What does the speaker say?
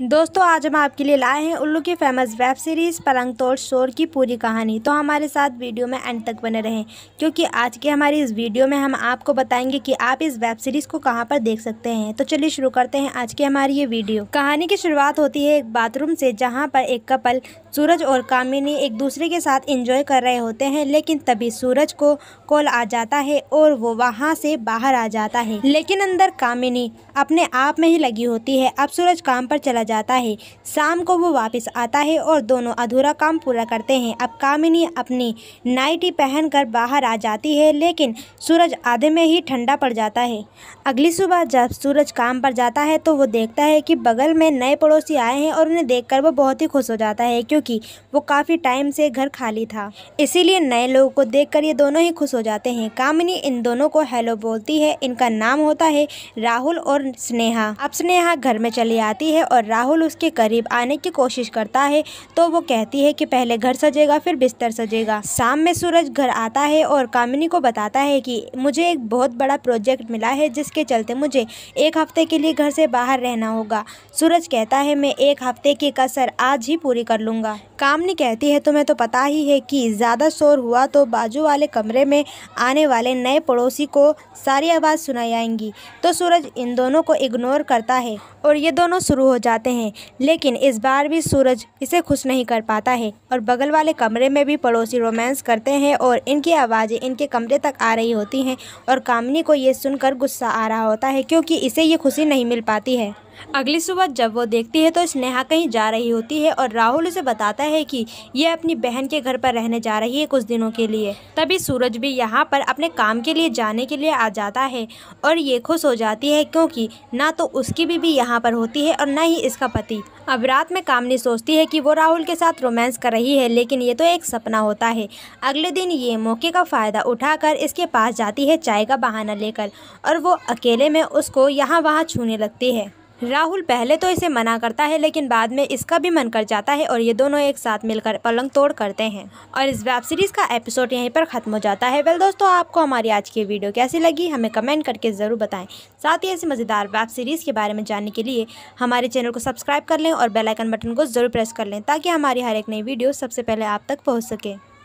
दोस्तों आज हम आपके लिए लाए हैं उल्लू की फेमस वेब सीरीज़ पलंग तोड़ शोर की पूरी कहानी तो हमारे साथ वीडियो में एंड तक बने रहें क्योंकि आज की हमारी इस वीडियो में हम आपको बताएंगे कि आप इस वेब सीरीज़ को कहां पर देख सकते हैं तो चलिए शुरू करते हैं आज की हमारी ये वीडियो कहानी की शुरुआत होती है एक बाथरूम से जहाँ पर एक कपल सूरज और कामिनी एक दूसरे के साथ इंजॉय कर रहे होते हैं लेकिन तभी सूरज को कॉल आ जाता है और वो वहाँ से बाहर आ जाता है लेकिन अंदर कामिनी अपने आप में ही लगी होती है अब सूरज काम पर चला जाता है शाम को वो वापस आता है और दोनों अधूरा काम पूरा करते हैं अब कामिनी अपनी नाइटी पहनकर बाहर आ जाती है लेकिन सूरज आधे में ही ठंडा पड़ जाता है अगली सुबह जब सूरज काम पर जाता है तो वो देखता है कि बगल में नए पड़ोसी आए हैं और उन्हें देख वो बहुत ही खुश हो जाता है क्योंकि वो काफ़ी टाइम से घर खाली था इसीलिए नए लोगों को देख ये दोनों ही खुश हो जाते हैं कामिनी इन दोनों को हेलो बोलती है इनका नाम होता है राहुल और स्नेहा अब स्नेहा घर में चली आती है और राहुल उसके करीब आने की कोशिश करता है तो वो कहती है कि पहले घर सजेगा फिर बिस्तर सजेगा शाम में सूरज घर आता है और कामिनी को बताता है कि मुझे एक बहुत बड़ा प्रोजेक्ट मिला है जिसके चलते मुझे एक हफ्ते के लिए घर से बाहर रहना होगा सूरज कहता है मैं एक हफ्ते की कसर आज ही पूरी कर लूँगा कामनी कहती है तुम्हें तो, तो पता ही है कि ज़्यादा शोर हुआ तो बाजू वाले कमरे में आने वाले नए पड़ोसी को सारी आवाज़ सुनाई आएंगी तो सूरज इन दोनों को इग्नोर करता है और ये दोनों शुरू हो जाते जाते हैं लेकिन इस बार भी सूरज इसे खुश नहीं कर पाता है और बगल वाले कमरे में भी पड़ोसी रोमांस करते हैं और इनकी आवाज़ें इनके कमरे तक आ रही होती हैं और कामनी को ये सुनकर गुस्सा आ रहा होता है क्योंकि इसे ये खुशी नहीं मिल पाती है अगली सुबह जब वो देखती है तो स्नेहा कहीं जा रही होती है और राहुल उसे बताता है कि यह अपनी बहन के घर पर रहने जा रही है कुछ दिनों के लिए तभी सूरज भी यहाँ पर अपने काम के लिए जाने के लिए आ जाता है और ये खुश हो जाती है क्योंकि ना तो उसकी बीबी यहाँ पर होती है और न ही इसका पति अब रात में कामनी सोचती है कि वो राहुल के साथ रोमांस कर रही है लेकिन ये तो एक सपना होता है अगले दिन ये मौके का फ़ायदा उठाकर इसके पास जाती है चाय का बहाना लेकर और वो अकेले में उसको यहाँ वहाँ छूने लगती है राहुल पहले तो इसे मना करता है लेकिन बाद में इसका भी मन कर जाता है और ये दोनों एक साथ मिलकर पलंग तोड़ करते हैं और इस वेब सीरीज़ का एपिसोड यहीं पर ख़त्म हो जाता है वेल दोस्तों आपको हमारी आज की वीडियो कैसी लगी हमें कमेंट करके ज़रूर बताएं साथ ही ऐसी मज़ेदार वेब सीरीज़ के बारे में जानने के लिए हमारे चैनल को सब्सक्राइब कर लें और बेलाइकन बटन को ज़रूर प्रेस कर लें ताकि हमारी हर एक नई वीडियो सबसे पहले आप तक पहुँच सके